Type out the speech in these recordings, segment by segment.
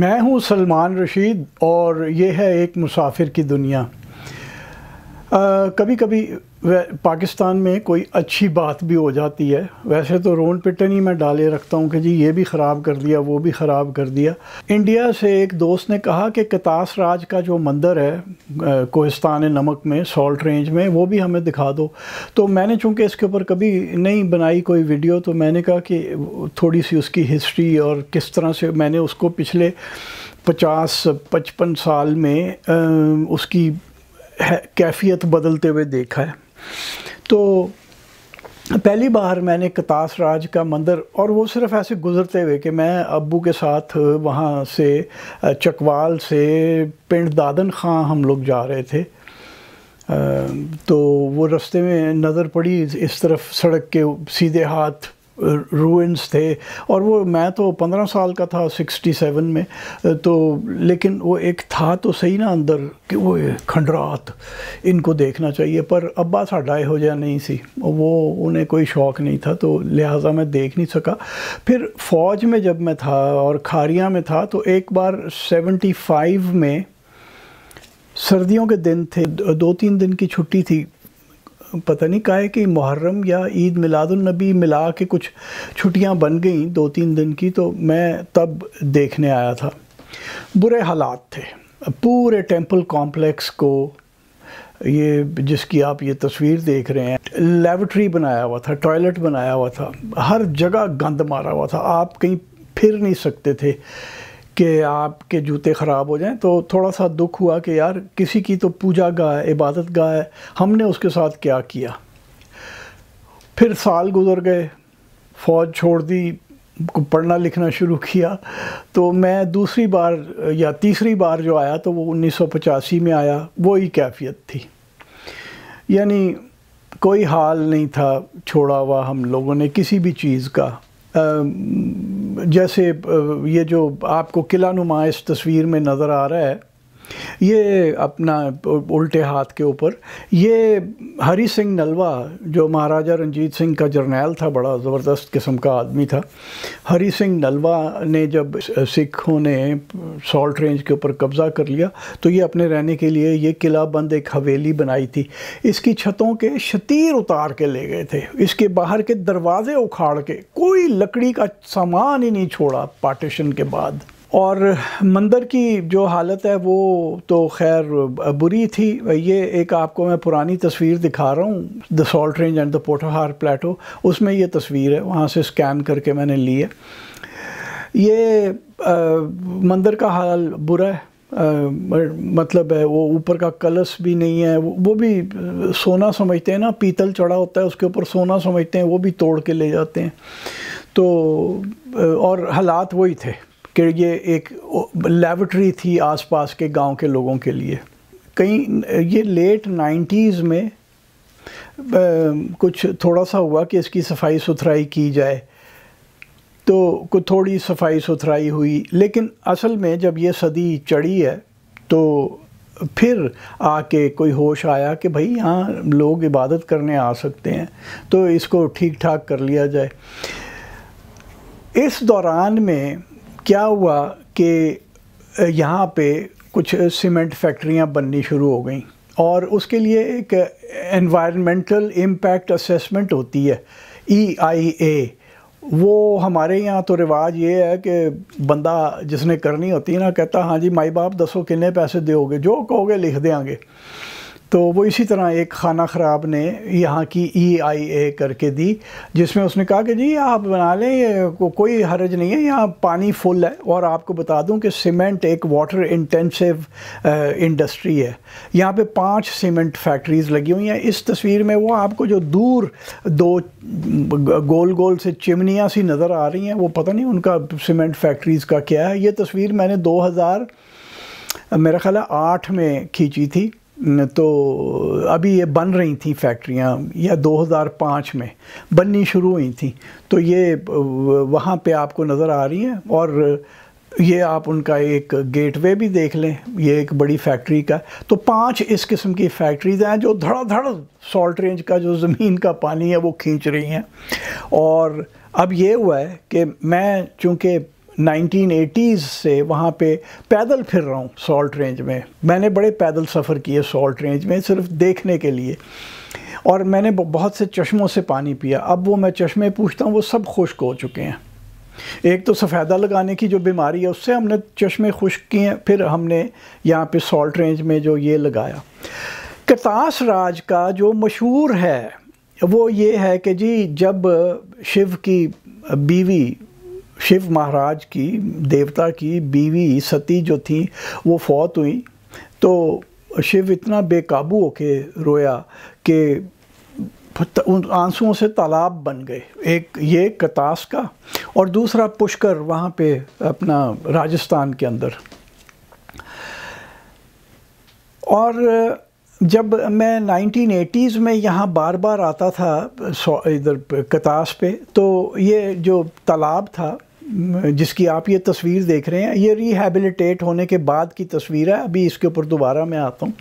मैं हूं सलमान रशीद और यह है एक मुसाफिर की दुनिया कभी कभी पाकिस्तान में कोई अच्छी बात भी हो जाती है वैसे तो रोन पिटन ही मैं डाले रखता हूँ कि जी ये भी ख़राब कर दिया वो भी ख़राब कर दिया इंडिया से एक दोस्त ने कहा कि कतास राज का जो मंदिर है कोहिस्तान नमक में सॉल्ट रेंज में वो भी हमें दिखा दो तो मैंने चूँकि इसके ऊपर कभी नहीं बनाई कोई वीडियो तो मैंने कहा कि थोड़ी सी उसकी हिस्ट्री और किस तरह से मैंने उसको पिछले पचास पचपन साल में आ, उसकी कैफियत बदलते हुए देखा है तो पहली बार मैंने कतास राज का मंदिर और वो सिर्फ ऐसे गुज़रते हुए कि मैं अबू के साथ वहाँ से चकवाल से पिंड दादन खां हम लोग जा रहे थे तो वो रास्ते में नज़र पड़ी इस तरफ सड़क के सीधे हाथ रूइंस थे और वो मैं तो पंद्रह साल का था सिक्सटी सेवन में तो लेकिन वो एक था तो सही ना अंदर कि वो खंडरात इनको देखना चाहिए पर अब्बा साढ़ा हो जाए नहीं सी वो उन्हें कोई शौक़ नहीं था तो लिहाजा मैं देख नहीं सका फिर फ़ौज में जब मैं था और खारिया में था तो एक बार सेवेंटी फाइव में सर्दियों के दिन थे दो तीन दिन की छुट्टी थी पता नहीं कहा है कि मुहर्रम या ईद मिलादुलनबी मिला के कुछ छुट्टियां बन गई दो तीन दिन की तो मैं तब देखने आया था बुरे हालात थे पूरे टेंपल कॉम्प्लेक्स को ये जिसकी आप ये तस्वीर देख रहे हैं लेबरेटरी बनाया हुआ था टॉयलेट बनाया हुआ था हर जगह गंद मारा हुआ था आप कहीं फिर नहीं सकते थे कि आपके जूते ख़राब हो जाएं तो थोड़ा सा दुख हुआ कि यार किसी की तो पूजा गाह है इबादत गाह है हमने उसके साथ क्या किया फिर साल गुजर गए फ़ौज छोड़ दी पढ़ना लिखना शुरू किया तो मैं दूसरी बार या तीसरी बार जो आया तो वो उन्नीस में आया वही कैफियत थी यानी कोई हाल नहीं था छोड़ा हुआ हम लोगों ने किसी भी चीज़ का आ, जैसे ये जो आपको किला नुमा इस तस्वीर में नज़र आ रहा है ये अपना उल्टे हाथ के ऊपर ये हरी सिंह नलवा जो महाराजा रंजीत सिंह का जर्नैल था बड़ा ज़बरदस्त किस्म का आदमी था हरी सिंह नलवा ने जब सिखों ने सॉल्ट रेंज के ऊपर कब्ज़ा कर लिया तो ये अपने रहने के लिए ये किला बंद एक हवेली बनाई थी इसकी छतों के शतीर उतार के ले गए थे इसके बाहर के दरवाज़े उखाड़ के कोई लकड़ी का सामान ही नहीं छोड़ा पार्टीशन के बाद और मंदिर की जो हालत है वो तो खैर बुरी थी ये एक आपको मैं पुरानी तस्वीर दिखा रहा हूँ the salt range and the Potohar plateau उसमें ये तस्वीर है वहाँ से स्कैन करके मैंने ली है ये मंदिर का हाल बुरा है आ, मतलब है वो ऊपर का कलश भी नहीं है वो, वो भी सोना समझते हैं ना पीतल चढ़ा होता है उसके ऊपर सोना समझते हैं वो भी तोड़ के ले जाते हैं तो और हालात वही थे कि ये एक लेबरेटरी थी आसपास के गांव के लोगों के लिए कहीं ये लेट नाइन्टीज़ में कुछ थोड़ा सा हुआ कि इसकी सफाई सुथराई की जाए तो कुछ थोड़ी सफाई सुथराई हुई लेकिन असल में जब ये सदी चढ़ी है तो फिर आके कोई होश आया कि भाई यहाँ लोग इबादत करने आ सकते हैं तो इसको ठीक ठाक कर लिया जाए इस दौरान में क्या हुआ कि यहाँ पे कुछ सीमेंट फैक्ट्रियाँ बननी शुरू हो गई और उसके लिए एक एनवायरमेंटल इम्पैक्ट असेसमेंट होती है ई आई ए वो हमारे यहाँ तो रिवाज ये है कि बंदा जिसने करनी होती है ना कहता हाँ जी माई बाप दसो किन्ने पैसे दोगे जो कहोगे लिख देंगे तो वो इसी तरह एक खाना ख़राब ने यहाँ की ई आई ए करके दी जिसमें उसने कहा कि जी आप बना लें को, कोई हर्ज नहीं है यहाँ पानी फुल है और आपको बता दूं कि सीमेंट एक वाटर इंटेंसिव इंडस्ट्री है यहाँ पे पांच सीमेंट फैक्ट्रीज़ लगी हुई हैं इस तस्वीर में वो आपको जो दूर दो गोल गोल से चिमनियाँ सी नज़र आ रही हैं वो पता नहीं उनका सीमेंट फैक्ट्रीज़ का क्या है ये तस्वीर मैंने दो हज़ार मेरा ख्याल आठ में खींची थी तो अभी ये बन रही थी फैक्ट्रियाँ या 2005 में बननी शुरू हुई थी तो ये वहाँ पे आपको नज़र आ रही हैं और ये आप उनका एक गेटवे भी देख लें ये एक बड़ी फैक्ट्री का तो पांच इस किस्म की फैक्ट्रीज हैं जो धड़ाधड़ सॉल्ट रेंज का जो ज़मीन का पानी है वो खींच रही हैं और अब ये हुआ है कि मैं चूँकि 1980s से वहाँ पे पैदल फिर रहा हूँ सॉल्ट रेंज में मैंने बड़े पैदल सफ़र किए सॉल्ट रेंज में सिर्फ देखने के लिए और मैंने बहुत से चश्मों से पानी पिया अब वो मैं चश्मे पूछता हूँ वो सब खुश्क हो चुके हैं एक तो सफ़ेदा लगाने की जो बीमारी है उससे हमने चश्मे खुश्क किए फिर हमने यहाँ पे सॉल्ट रेंज में जो ये लगाया कतास राज का जो मशहूर है वो ये है कि जी जब शिव की बीवी शिव महाराज की देवता की बीवी सती जो थी वो फौत हुई तो शिव इतना बेकाबू होके रोया कि उन आंसुओं से तालाब बन गए एक ये कतास का और दूसरा पुष्कर वहाँ पे अपना राजस्थान के अंदर और जब मैं 1980s में यहाँ बार बार आता था इधर कतास पे तो ये जो तालाब था जिसकी आप ये तस्वीर देख रहे हैं ये रिहेबिलिटेट होने के बाद की तस्वीर है अभी इसके ऊपर दोबारा मैं आता हूँ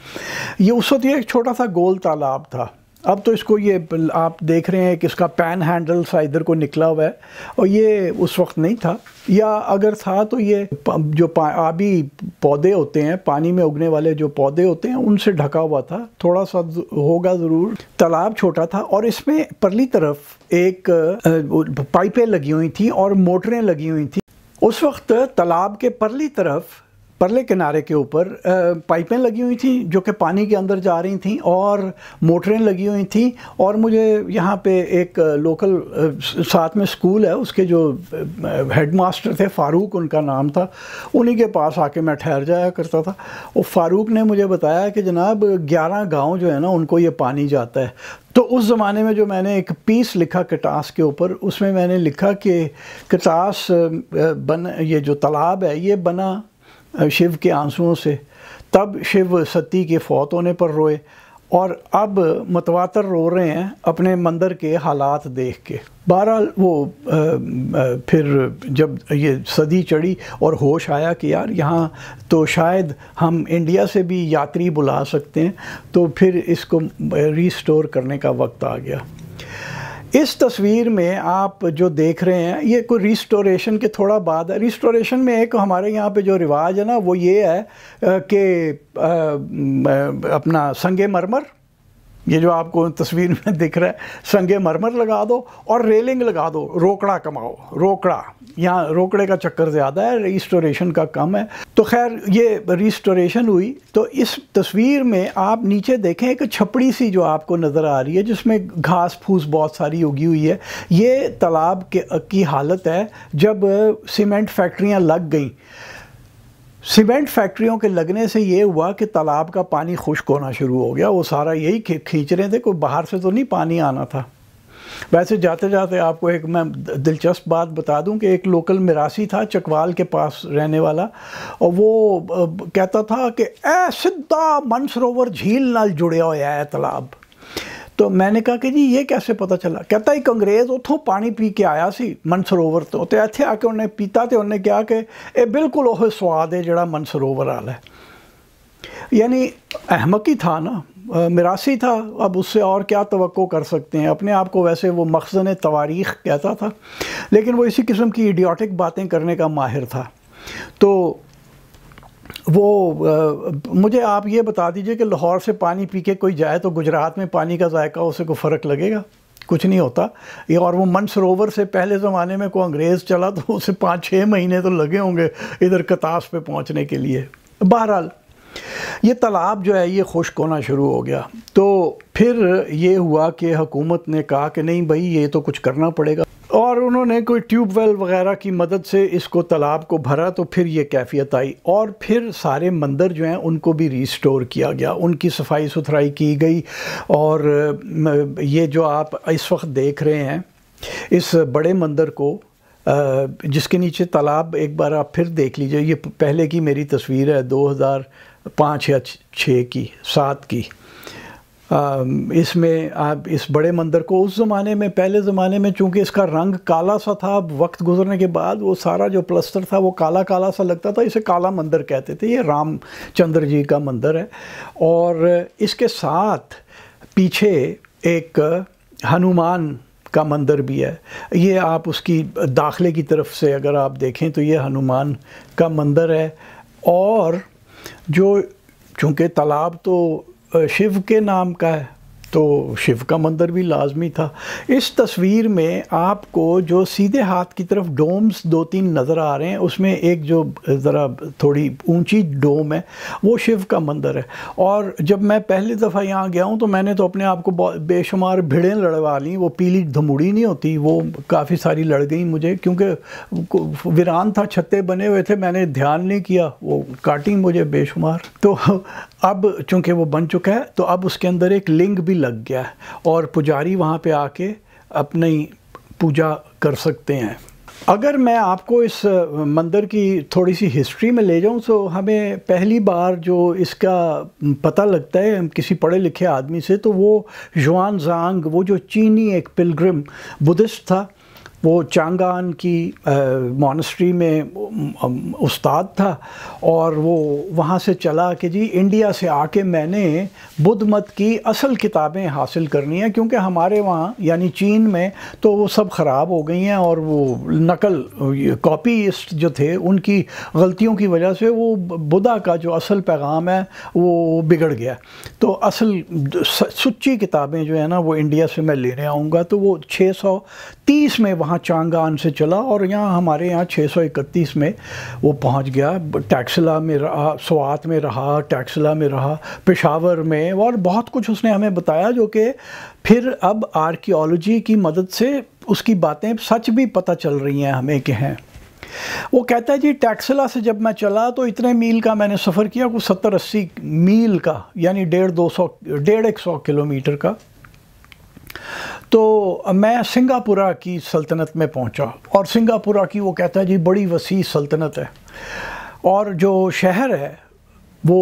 ये उस वक्त ये एक छोटा सा गोल तालाब था अब तो इसको ये आप देख रहे हैं कि इसका पैन हैंडल सा इधर को निकला हुआ है और ये उस वक्त नहीं था या अगर था तो ये जो आबी पौधे होते हैं पानी में उगने वाले जो पौधे होते हैं उनसे ढका हुआ था थोड़ा सा होगा ज़रूर तालाब छोटा था और इसमें परली तरफ एक पाइपें लगी हुई थी और मोटरें लगी हुई थी उस वक्त तालाब के परली तरफ परले किनारे के ऊपर पाइपें लगी हुई थी जो कि पानी के अंदर जा रही थी और मोटरें लगी हुई थी और मुझे यहाँ पे एक लोकल साथ में स्कूल है उसके जो हेडमास्टर थे फ़ारूक उनका नाम था उन्हीं के पास आके मैं ठहर जाया करता था वो फ़ारूक ने मुझे बताया कि जनाब ग्यारह गाँव जो है ना उनको ये पानी जाता है तो उस ज़माने में जो मैंने एक पीस लिखा कटास के ऊपर उसमें मैंने लिखा कि कटास बन ये जो तालाब है ये बना शिव के आंसुओं से तब शिव सती के फौत होने पर रोए और अब मतवातर रो रहे हैं अपने मंदिर के हालात देख के बहरहाल वो फिर जब ये सदी चढ़ी और होश आया कि यार यहाँ तो शायद हम इंडिया से भी यात्री बुला सकते हैं तो फिर इसको रिस्टोर करने का वक्त आ गया इस तस्वीर में आप जो देख रहे हैं ये कोई रिस्टोरेशन के थोड़ा बाद है रिस्टोरेशन में एक हमारे यहाँ पे जो रिवाज है ना वो ये है कि अपना संगे मरमर ये जो आपको तस्वीर में दिख रहा है संगे मरमर लगा दो और रेलिंग लगा दो रोकड़ा कमाओ रोकड़ा यहाँ रोकड़े का चक्कर ज़्यादा है रिस्टोरेशन का कम है तो खैर ये रिस्टोरेशन हुई तो इस तस्वीर में आप नीचे देखें एक छपड़ी सी जो आपको नज़र आ रही है जिसमें घास फूस बहुत सारी उगी हुई है ये तालाब के की हालत है जब सीमेंट फैक्ट्रियाँ लग गई सीमेंट फैक्ट्रियों के लगने से ये हुआ कि तालाब का पानी खुश्क होना शुरू हो गया वो सारा यही खींच रहे थे कोई बाहर से तो नहीं पानी आना था वैसे जाते जाते आपको एक मैं दिलचस्प बात बता दूं कि एक लोकल मिरासी था चकवाल के पास रहने वाला और वो कहता था कि ए सीधा मनसरोवर झील नाल जुड़िया होया है तालाब तो मैंने कहा कि जी ये कैसे पता चला कहता एक अंग्रेज़ उतों पानी पी के आया सी मनसरोवर तो इतने आके उन्हें पीता तो उन्हें कहा कि यह बिल्कुल ओह स्वाद है जोड़ा मनसरोवर आला है यानी अहमक ही था ना मरासी था अब उससे और क्या तो कर सकते हैं अपने आप को वैसे वो मखजन तवारीख कहता था लेकिन वो इसी किस्म की इडियाटिक बातें करने का माहिर था तो वो आ, मुझे आप ये बता दीजिए कि लाहौर से पानी पी के कोई जाए तो गुजरात में पानी का जायका उसे को फ़र्क लगेगा कुछ नहीं होता ये और वो मन सरोवर से पहले ज़माने में को अंग्रेज़ चला तो उसे पाँच छः महीने तो लगे होंगे इधर कतास पे पहुँचने के लिए बहरहाल ये तालाब जो है ये खुश्क होना शुरू हो गया तो फिर ये हुआ कि हुकूमत ने कहा कि नहीं भाई ये तो कुछ करना पड़ेगा और उन्होंने कोई ट्यूब वेल वगैरह की मदद से इसको तालाब को भरा तो फिर ये कैफियत आई और फिर सारे मंदिर जो हैं उनको भी रिस्टोर किया गया उनकी सफाई सुथराई की गई और ये जो आप इस वक्त देख रहे हैं इस बड़े मंदिर को जिसके नीचे तालाब एक बार आप फिर देख लीजिए ये पहले की मेरी तस्वीर है दो हज़ार पाँच या छः की सात की इसमें आप इस बड़े मंदिर को उस ज़माने में पहले ज़माने में चूंकि इसका रंग काला सा था वक्त गुजरने के बाद वो सारा जो प्लस्तर था वो काला काला सा लगता था इसे काला मंदिर कहते थे ये रामचंद्र जी का मंदिर है और इसके साथ पीछे एक हनुमान का मंदिर भी है ये आप उसकी दाखिले की तरफ से अगर आप देखें तो ये हनुमान का मंदिर है और जो चूँकि तालाब तो शिव के नाम का है तो शिव का मंदिर भी लाजमी था इस तस्वीर में आपको जो सीधे हाथ की तरफ डोम्स दो तीन नज़र आ रहे हैं उसमें एक जो ज़रा थोड़ी ऊंची डोम है वो शिव का मंदिर है और जब मैं पहली दफ़ा यहाँ गया हूँ तो मैंने तो अपने आप को बेशुमार भिड़ें लड़वा ली वो पीली धमुड़ी नहीं होती वो काफ़ी सारी लड़ गई मुझे क्योंकि वीरान था छत्ते बने हुए थे मैंने ध्यान नहीं किया वो काटी मुझे बेशुमार तो अब चूँकि वो बन चुका है तो अब उसके अंदर एक लिंग भी लग गया है और पुजारी वहाँ पे आके अपनी पूजा कर सकते हैं अगर मैं आपको इस मंदिर की थोड़ी सी हिस्ट्री में ले जाऊं तो हमें पहली बार जो इसका पता लगता है हम किसी पढ़े लिखे आदमी से तो वो जुआन जांग वो जो चीनी एक पिलग्रिम बुद्धिस्ट था वो चांगान की मोनस्ट्री में उस्ताद था और वो वहाँ से चला कि जी इंडिया से आके मैंने बुद्ध मत की असल किताबें हासिल करनी है क्योंकि हमारे वहाँ यानी चीन में तो वो सब ख़राब हो गई हैं और वो नकल कॉपीस्ट जो थे उनकी गलतियों की वजह से वो बुद्धा का जो असल पैगाम है वो बिगड़ गया तो असल सच्ची किताबें जो है ना वो इंडिया से मैं लेने आऊँगा तो वो छः सौ तीस में वहाँ यहाँ चांगान से चला और यहाँ हमारे यहाँ 631 में वो पहुँच गया टैक्सला में रहा स्वात में रहा टैक्सला में रहा पेशावर में और बहुत कुछ उसने हमें बताया जो कि फिर अब आर्कियोलॉजी की मदद से उसकी बातें सच भी पता चल रही हैं हमें कि हैं वो कहता है जी टैक्सला से जब मैं चला तो इतने मील का मैंने सफ़र किया कुछ सत्तर अस्सी मील का यानी डेढ़ दो सौ डेढ़ एक सौ किलोमीटर का तो मैं सिंगापुरा की सल्तनत में पहुंचा और सिंगापुरा की वो कहता है जी बड़ी वसी सल्तनत है और जो शहर है वो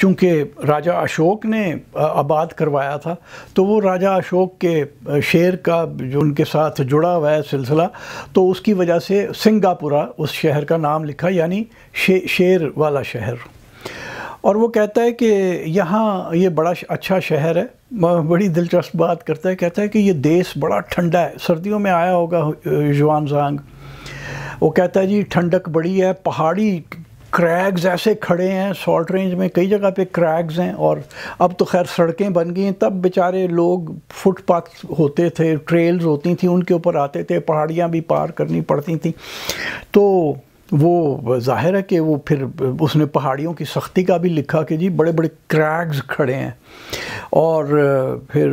चूँकि राजा अशोक ने आबाद करवाया था तो वो राजा अशोक के शेर का जो उनके साथ जुड़ा हुआ है सिलसिला तो उसकी वजह से सिंगापुरा उस शहर का नाम लिखा यानी शे, शेर वाला शहर और वो कहता है कि यहाँ ये बड़ा अच्छा शहर है बड़ी दिलचस्प बात करता है कहता है कि ये देश बड़ा ठंडा है सर्दियों में आया होगा युवान जांग वो कहता है जी ठंडक बड़ी है पहाड़ी क्रैग्स ऐसे खड़े हैं सॉल्ट रेंज में कई जगह पे क्रैग्स हैं और अब तो खैर सड़कें बन गई हैं तब बेचारे लोग फुटपाथ होते थे ट्रेल्स होती थी उनके ऊपर आते थे पहाड़ियाँ भी पार करनी पड़ती थी तो वो ज़ाहिर है कि वो फिर उसने पहाड़ियों की सख्ती का भी लिखा कि जी बड़े बड़े क्रैक्स खड़े हैं और फिर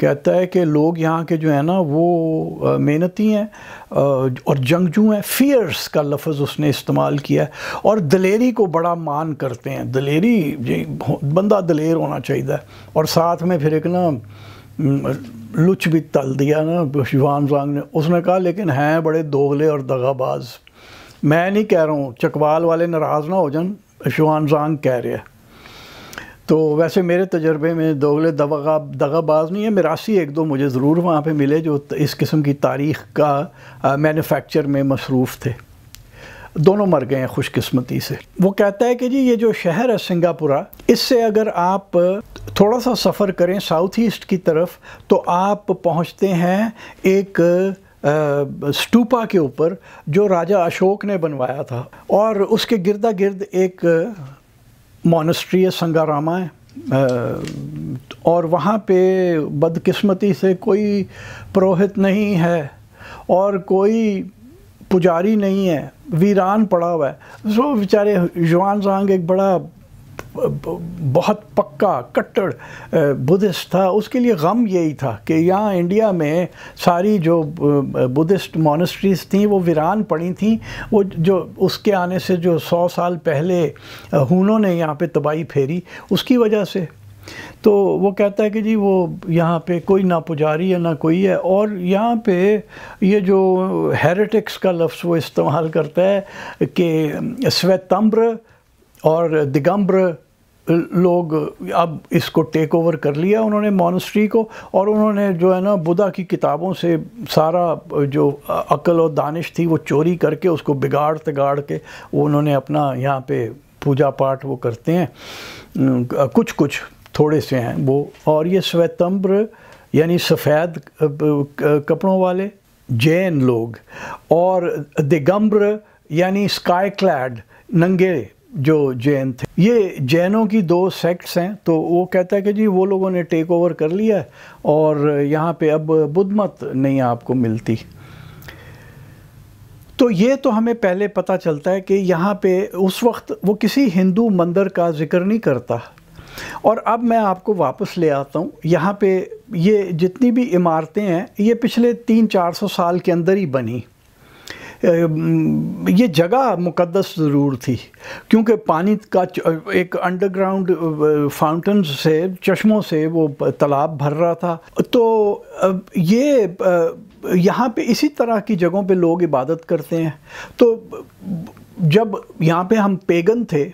कहता है कि लोग यहाँ के जो है ना वो मेहनती हैं और जंगजू हैं फियर्स का लफ्ज़ उसने इस्तेमाल किया है और दलेरी को बड़ा मान करते हैं दलेरी बंदा दलेर होना चाहिए और साथ में फिर एक ना लुच भी तल दिया ना शिवान जांग ने उसने कहा लेकिन हैं बड़े दोगले और दगाबाज मैं नहीं कह रहा हूँ चकवाल वाले नाराज़ ना हो जान शुहान जांग कह रहे हैं तो वैसे मेरे तजर्बे में दोगले दवा दगाबाज नहीं है मिरासी एक दो मुझे ज़रूर वहाँ पे मिले जो इस किस्म की तारीख का मैन्युफैक्चर में मसरूफ़ थे दोनों मर गए हैं खुशकस्मती से वो कहता है कि जी ये जो शहर है सिंगापुरा इससे अगर आप थोड़ा सा सफ़र करें साउथ ईस्ट की तरफ तो आप पहुँचते हैं एक स्टूपा के ऊपर जो राजा अशोक ने बनवाया था और उसके गिरदा गिर्द एक मोनस्ट्री है संगारामा है और वहाँ पे बदकिस्मती से कोई पुरोहित नहीं है और कोई पुजारी नहीं है वीरान पड़ा हुआ है सो बेचारे जवान जहांग एक बड़ा बहुत पक्का कट्टर बुद्धिस्ट था उसके लिए गम यही था कि यहाँ इंडिया में सारी जो बुद्धिस्ट मोनस्ट्रीज़ थी वो वीरान पड़ी थी वो जो उसके आने से जो सौ साल पहले हूनों ने यहाँ पे तबाही फेरी उसकी वजह से तो वो कहता है कि जी वो यहाँ पे कोई ना पुजारी है ना कोई है और यहाँ पे ये जो हेरेटिक्स का लफ्ज़ वो इस्तेमाल करता है कि श्वेतम्ब्र और दिगंबर लोग अब इसको टेक ओवर कर लिया उन्होंने मोनस्ट्री को और उन्होंने जो है ना बुद्धा की किताबों से सारा जो अकल और दानिश थी वो चोरी करके उसको बिगाड़ तिगाड़ के वो उन्होंने अपना यहाँ पे पूजा पाठ वो करते हैं कुछ कुछ थोड़े से हैं वो और ये स्वतंत्र यानी सफ़ेद कपड़ों वाले जैन लोग और दिगम्ब्र यानी स्काई क्लैड नंगे जो जैन थे ये जैनों की दो सेक्ट्स हैं तो वो कहता है कि जी वो लोगों ने टेक ओवर कर लिया है और यहाँ पे अब बुद्ध मत नहीं आपको मिलती तो ये तो हमें पहले पता चलता है कि यहाँ पे उस वक्त वो किसी हिंदू मंदिर का जिक्र नहीं करता और अब मैं आपको वापस ले आता हूँ यहाँ पे ये जितनी भी इमारतें हैं ये पिछले तीन चार सौ साल के अंदर ही बनी ये जगह मुकद्दस ज़रूर थी क्योंकि पानी का एक अंडरग्राउंड फाउंटन से चश्मों से वो तालाब भर रहा था तो ये यहाँ पे इसी तरह की जगहों पे लोग इबादत करते हैं तो जब यहाँ पे हम पेगन थे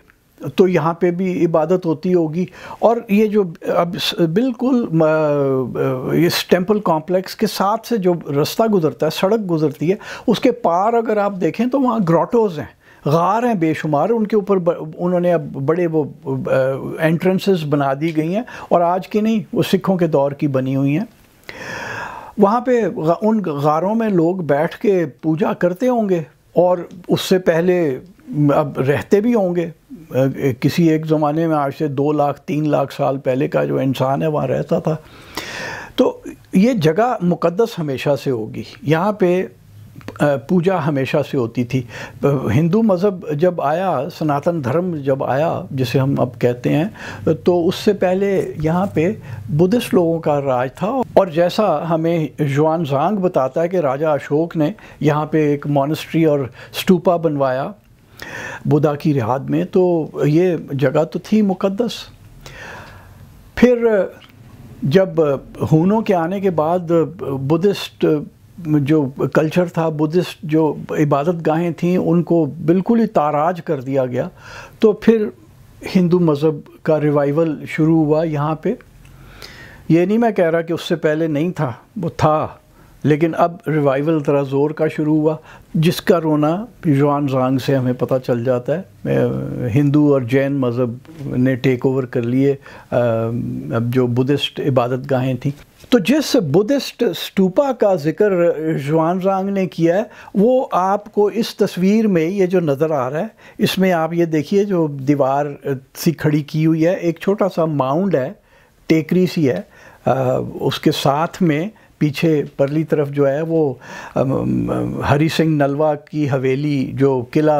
तो यहाँ पे भी इबादत होती होगी और ये जो अब बिल्कुल इस टेंपल कॉम्प्लेक्स के साथ से जो रास्ता गुजरता है सड़क गुजरती है उसके पार अगर आप देखें तो वहाँ ग्रोटोज हैं गार हैं बेशुमार उनके ऊपर उन्होंने अब बड़े वो एंट्रेंसेस बना दी गई हैं और आज की नहीं वो सिखों के दौर की बनी हुई हैं वहाँ पे उन गारों में लोग बैठ के पूजा करते होंगे और उससे पहले अब रहते भी होंगे किसी एक ज़माने में आज से दो लाख तीन लाख साल पहले का जो इंसान है वहाँ रहता था तो ये जगह मुकद्दस हमेशा से होगी यहाँ पे पूजा हमेशा से होती थी हिंदू मज़हब जब आया सनातन धर्म जब आया जिसे हम अब कहते हैं तो उससे पहले यहाँ पे बुद्धिस्ट लोगों का राज था और जैसा हमें जुआन जांग बताता है कि राजा अशोक ने यहाँ पे एक मॉनेस्ट्री और स्टूपा बनवाया बुदा की रिहाद में तो ये जगह तो थी मुकद्दस फिर जब हूनों के आने के बाद बुद्धिस्ट जो कल्चर था बुद्धिस्ट जो इबादत गाहें थीं उनको बिल्कुल ही ताराज कर दिया गया तो फिर हिंदू मज़हब का रिवाइवल शुरू हुआ यहाँ पे ये नहीं मैं कह रहा कि उससे पहले नहीं था वो था लेकिन अब रिवाइवल तरह ज़ोर का शुरू हुआ जिसका रोना पिजवान जांग से हमें पता चल जाता है हिंदू और जैन मज़हब ने टेक ओवर कर लिए अब जो बुद्धिस्ट इबादत गाहें थी तो जिस बुद्धिस्ट स्टूपा का जिक्र जुआन जांग ने किया है वो आपको इस तस्वीर में ये जो नज़र आ रहा है इसमें आप ये देखिए जो दीवार सी खड़ी की हुई है एक छोटा सा माउंड है टेकरी सी है आ, उसके साथ में पीछे परली तरफ जो है वो हरी सिंह नलवा की हवेली जो किला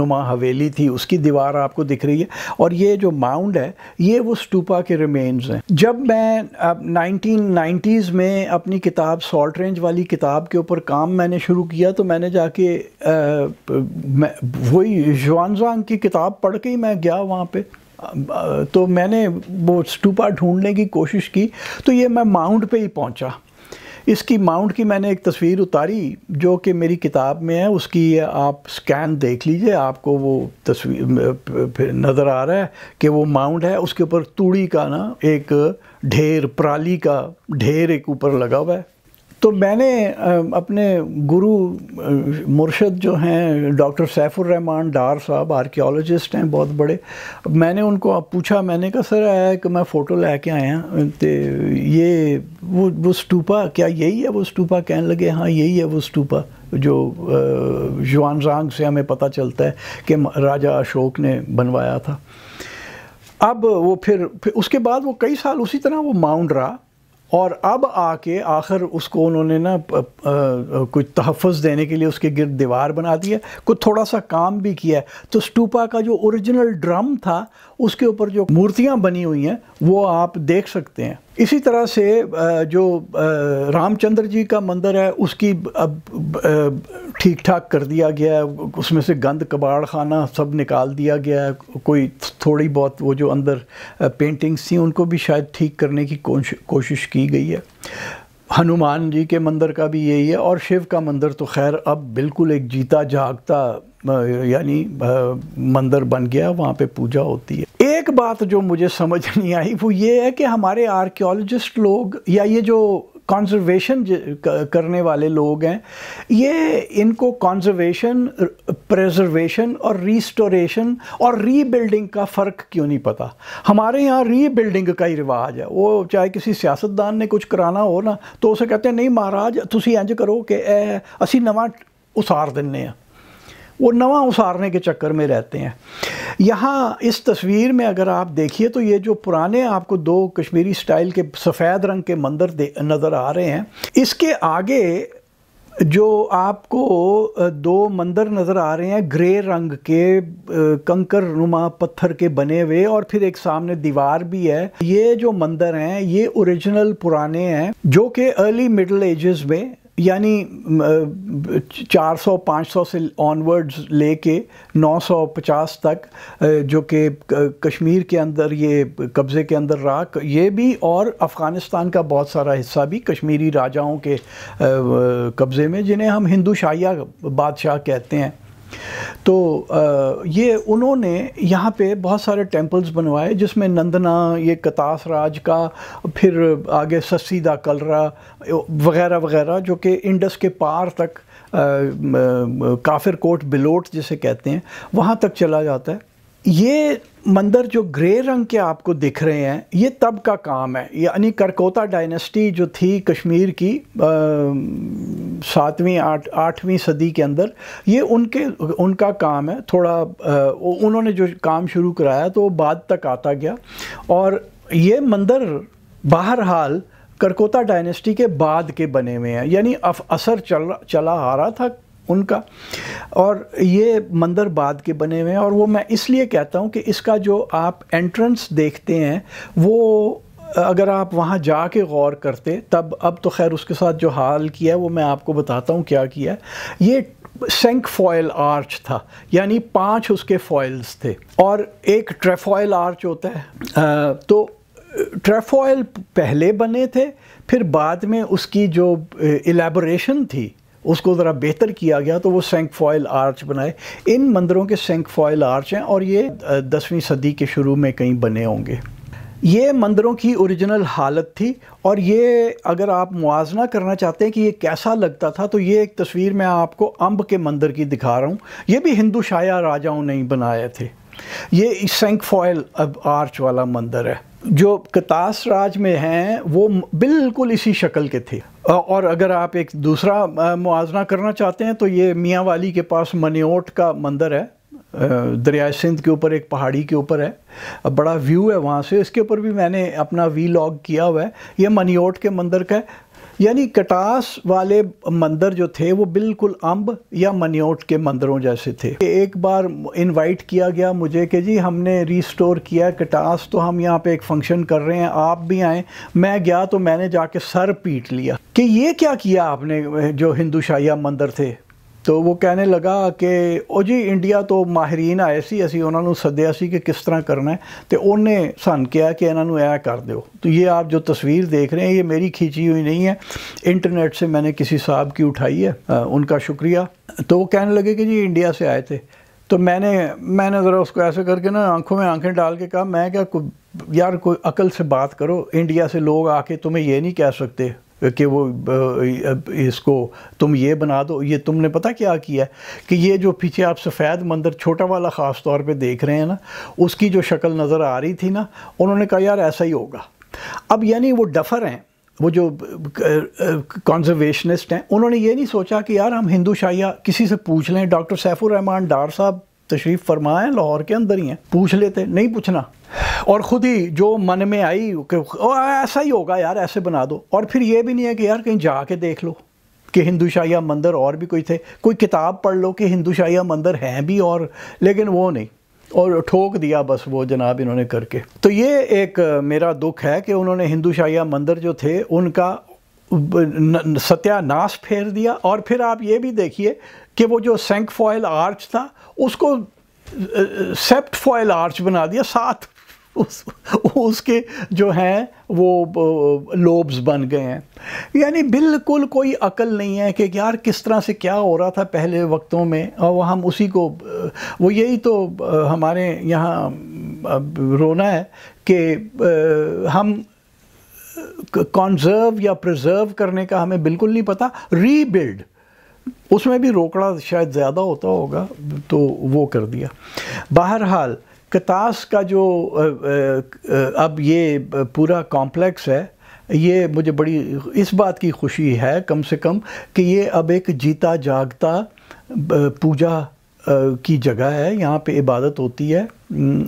नुमा हवेली थी उसकी दीवार आपको दिख रही है और ये जो माउंड है ये वो स्टूपा के रिमेन्स हैं जब मैं अब नाइनटीन में अपनी किताब सॉल्ट रेंज वाली किताब के ऊपर काम मैंने शुरू किया तो मैंने जाके मैं वही जुआनजांग की किताब पढ़ के ही मैं गया वहाँ पे तो मैंने वो स्टूपा ढूंढने की कोशिश की तो ये मैं माउंट पे ही पहुँचा इसकी माउंट की मैंने एक तस्वीर उतारी जो कि मेरी किताब में है उसकी आप स्कैन देख लीजिए आपको वो तस्वीर फिर नज़र आ रहा है कि वो माउंट है उसके ऊपर तूड़ी का ना एक ढेर पराली का ढेर एक ऊपर लगा हुआ है तो मैंने अपने गुरु मुर्शद जो हैं डॉक्टर सैफुर रहमान डार साहब आर्कियोलॉजिस्ट हैं बहुत बड़े मैंने उनको अब पूछा मैंने कहा सर आया कि मैं फ़ोटो ले आया तो ये वो वो स्टूपा क्या यही है वो स्टूपा कहने लगे हाँ यही है वो स्टूपा जो जुआनजांग से हमें पता चलता है कि राजा अशोक ने बनवाया था अब वो फिर, फिर उसके बाद वो कई साल उसी तरह वो माउंट रहा और अब आके आखिर उसको उन्होंने ना कुछ तहफ़ देने के लिए उसके गिरद दीवार बना दी है कुछ थोड़ा सा काम भी किया है तो स्टूपा का जो ओरिजिनल ड्रम था उसके ऊपर जो मूर्तियाँ बनी हुई हैं वो आप देख सकते हैं इसी तरह से जो रामचंद्र जी का मंदिर है उसकी अब ठीक ठाक कर दिया गया है उसमें से गंद कबाड़ खाना सब निकाल दिया गया है कोई थोड़ी बहुत वो जो अंदर पेंटिंग्स थी उनको भी शायद ठीक करने की कोशिश की गई है हनुमान जी के मंदिर का भी यही है और शिव का मंदिर तो खैर अब बिल्कुल एक जीता जागता यानी मंदिर बन गया वहाँ पे पूजा होती है एक बात जो मुझे समझ नहीं आई वो ये है कि हमारे आर्कियोलॉजिस्ट लोग या ये जो कॉन्जर्वेशन करने वाले लोग हैं ये इनको कॉन्जर्वेशन प्रजर्वेशन और रिस्टोरेशन और रीबिल्डिंग का फ़र्क क्यों नहीं पता हमारे यहाँ रीबिल्डिंग का ही रिवाज है वो चाहे किसी सियासतदान ने कुछ कराना हो ना तो उसे कहते हैं नहीं महाराज तुम इंज करो कि असी नवा उसार दें वो नवा उसारने के चक्कर में रहते हैं यहाँ इस तस्वीर में अगर आप देखिए तो ये जो पुराने आपको दो कश्मीरी स्टाइल के सफ़ेद रंग के मंदिर नज़र आ रहे हैं इसके आगे जो आपको दो मंदिर नज़र आ रहे हैं ग्रे रंग के कंकर नुमा पत्थर के बने हुए और फिर एक सामने दीवार भी है ये जो मंदिर हैं ये ओरिजिनल पुराने हैं जो कि अर्ली मिडल एजेस में यानी 400 500 से ऑनवर्ड्स लेके 950 तक जो कि कश्मीर के अंदर ये कब्ज़े के अंदर रहा ये भी और अफ़गानिस्तान का बहुत सारा हिस्सा भी कश्मीरी राजाओं के कब्ज़े में जिन्हें हम हिंदू शाहिया बादशाह कहते हैं तो ये उन्होंने यहाँ पे बहुत सारे टेम्पल्स बनवाए जिसमें नंदना ये कतास राज का फिर आगे ससीदा कलरा वगैरह वगैरह जो कि इंडस के पार तक काफिर कोट बिलोट जिसे कहते हैं वहाँ तक चला जाता है ये मंदिर जो ग्रे रंग के आपको दिख रहे हैं ये तब का काम है यानी करकोता डायनेस्टी जो थी कश्मीर की सातवीं आठ आठवीं सदी के अंदर ये उनके उनका काम है थोड़ा आ, उन्होंने जो काम शुरू कराया तो वो बाद तक आता गया और ये मंदिर बहरहाल करकोता डायनेस्टी के बाद के बने हुए हैं यानी असर चल चला आ रहा था उनका और ये मंदिर बाद के बने हुए हैं और वो मैं इसलिए कहता हूँ कि इसका जो आप एंट्रेंस देखते हैं वो अगर आप वहाँ जा के गौर करते तब अब तो खैर उसके साथ जो हाल किया है वो मैं आपको बताता हूँ क्या किया है ये सेंक फॉयल आर्च था यानी पांच उसके फॉयल्स थे और एक ट्रेफॉयल आर्च होता है आ, तो ट्रेफॉयल पहले बने थे फिर बाद में उसकी जो एलेबोरेशन थी उसको ज़रा बेहतर किया गया तो वो सेंक फॉयल आर्च बनाए इन मंदिरों के सेंक फॉयल आर्च हैं और ये दसवीं सदी के शुरू में कहीं बने होंगे ये मंदिरों की ओरिजिनल हालत थी और ये अगर आप मुआजना करना चाहते हैं कि ये कैसा लगता था तो ये एक तस्वीर मैं आपको अम्ब के मंदिर की दिखा रहा हूँ ये भी हिंदू शाया राजाओं ने ही बनाए थे ये सेंक फॉयल अब आर्च वाला मंदिर है जो कतास राज में हैं वो बिल्कुल इसी शक्ल के थे और अगर आप एक दूसरा मुआजना करना चाहते हैं तो ये मियाँ वाली के पास मनियोट का मंदिर है दरिया सिंध के ऊपर एक पहाड़ी के ऊपर है बड़ा व्यू है वहाँ से इसके ऊपर भी मैंने अपना वी लॉग किया हुआ है ये मनियोट के मंदिर का है यानी कटास वाले मंदिर जो थे वो बिल्कुल अम्ब या मनियोट के मंदिरों जैसे थे एक बार इनवाइट किया गया मुझे कि जी हमने रिस्टोर किया कटास तो हम यहाँ पे एक फंक्शन कर रहे हैं आप भी आए मैं गया तो मैंने जाके सर पीट लिया कि ये क्या किया आपने जो हिंदू शाहिया मंदिर थे तो वो कहने लगा कि ओ जी इंडिया तो माहरीन आए ਸੀ ਅਸੀਂ उन्होंने ਨੂੰ ਸੱਦਿਆ ਸੀ ਕਿ ਕਿਸ ਤਰ੍ਹਾਂ ਕਰਨਾ ਹੈ ਤੇ ਉਹਨੇ ਸਾਨੂੰ ਕਿਹਾ कर दो तो ये आप जो तस्वीर देख रहे हैं ये मेरी खींची हुई नहीं है इंटरनेट से मैंने किसी साहब की उठाई है आ, उनका शुक्रिया तो वो कहने लगे कि जी इंडिया से आए थे तो मैंने मैंने ज़रा उसको ऐसे करके ना आंखों में आंखें डाल के कहा मैं क्या यार कोई अकल से बात करो इंडिया से लोग आके तुम्हें ये नहीं कह सकते कि वो इसको तुम ये बना दो ये तुमने पता क्या किया कि ये जो पीछे आप सफ़ेद मंदिर छोटा वाला ख़ास तौर पे देख रहे हैं ना उसकी जो शक्ल नज़र आ रही थी ना उन्होंने कहा यार ऐसा ही होगा अब यानी वो डफर हैं वो जो कॉन्जर्वेशनिस्ट हैं उन्होंने ये नहीं सोचा कि यार हम हिंदू शाइया किसी से पूछ लें डॉक्टर सैफ़ुररहमान डार साहब तशरीफ़ फरमाएं लाहौर के अंदर ही हैं पूछ लेते नहीं पूछना और ख़ुद ही जो मन में आई कि ऐसा ही होगा यार ऐसे बना दो और फिर ये भी नहीं है कि यार कहीं जा के देख लो कि हिंदू शाहिया मंदिर और भी कोई थे कोई किताब पढ़ लो कि हिंदू शाहिया मंदिर हैं भी और लेकिन वो नहीं और ठोक दिया बस वो जनाब इन्होंने करके तो ये एक मेरा दुख है कि उन्होंने हिंदू शाहिया मंदिर जो थे उनका सत्यानाश फेर दिया और फिर आप ये भी देखिए कि वो जो सेंक फॉयल आर्च था उसको सेप्ट फॉयल आर्च बना दिया साथ उस, उसके जो हैं वो लोब्स बन गए हैं यानी बिल्कुल कोई अकल नहीं है कि यार किस तरह से क्या हो रहा था पहले वक्तों में और हम उसी को वो यही तो हमारे यहाँ रोना है कि हम कॉन्जर्व या प्रिजर्व करने का हमें बिल्कुल नहीं पता रीबिल्ड उसमें भी रोकड़ा शायद ज़्यादा होता होगा तो वो कर दिया बहरहाल कतास का जो अब ये पूरा कॉम्प्लेक्स है ये मुझे बड़ी इस बात की खुशी है कम से कम कि ये अब एक जीता जागता पूजा की जगह है यहाँ पे इबादत होती है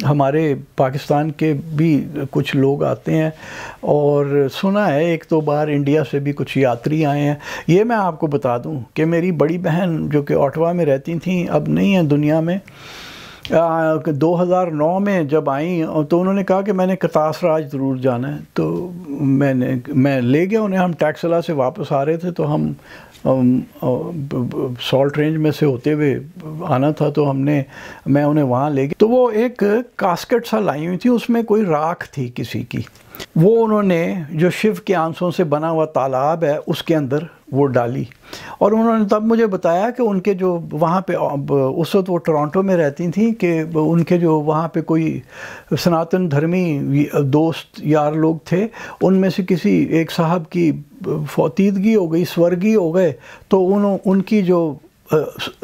हमारे पाकिस्तान के भी कुछ लोग आते हैं और सुना है एक तो बार इंडिया से भी कुछ यात्री आए हैं ये मैं आपको बता दूं कि मेरी बड़ी बहन जो कि ओटवा में रहती थी अब नहीं है दुनिया में आ, 2009 में जब आई तो उन्होंने कहा कि मैंने कतासराज ज़रूर जाना है तो मैंने मैं ले गया उन्हें हम टैक्सला से वापस आ रहे थे तो हम सॉल्ट रेंज में से होते हुए आना था तो हमने मैं उन्हें वहाँ ले गई तो वो एक कास्केट सा लाई हुई थी उसमें कोई राख थी किसी की वो उन्होंने जो शिव के आंसुओं से बना हुआ तालाब है उसके अंदर वो डाली और उन्होंने तब मुझे बताया कि उनके जो वहाँ पे उस वक्त वो टोरंटो में रहती थी कि उनके जो वहाँ पे कोई सनातन धर्मी दोस्त यार लोग थे उनमें से किसी एक साहब की फौतीदगी हो गई स्वर्गी हो गए तो उन उनकी जो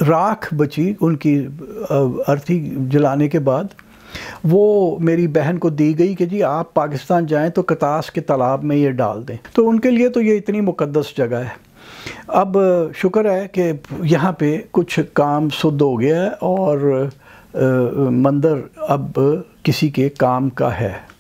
राख बची उनकी अर्थी जलाने के बाद वो मेरी बहन को दी गई कि जी आप पाकिस्तान जाएं तो कतास के तालाब में ये डाल दें तो उनके लिए तो ये इतनी मुकद्दस जगह है अब शुक्र है कि यहाँ पे कुछ काम शुद्ध हो गया है और मंदिर अब किसी के काम का है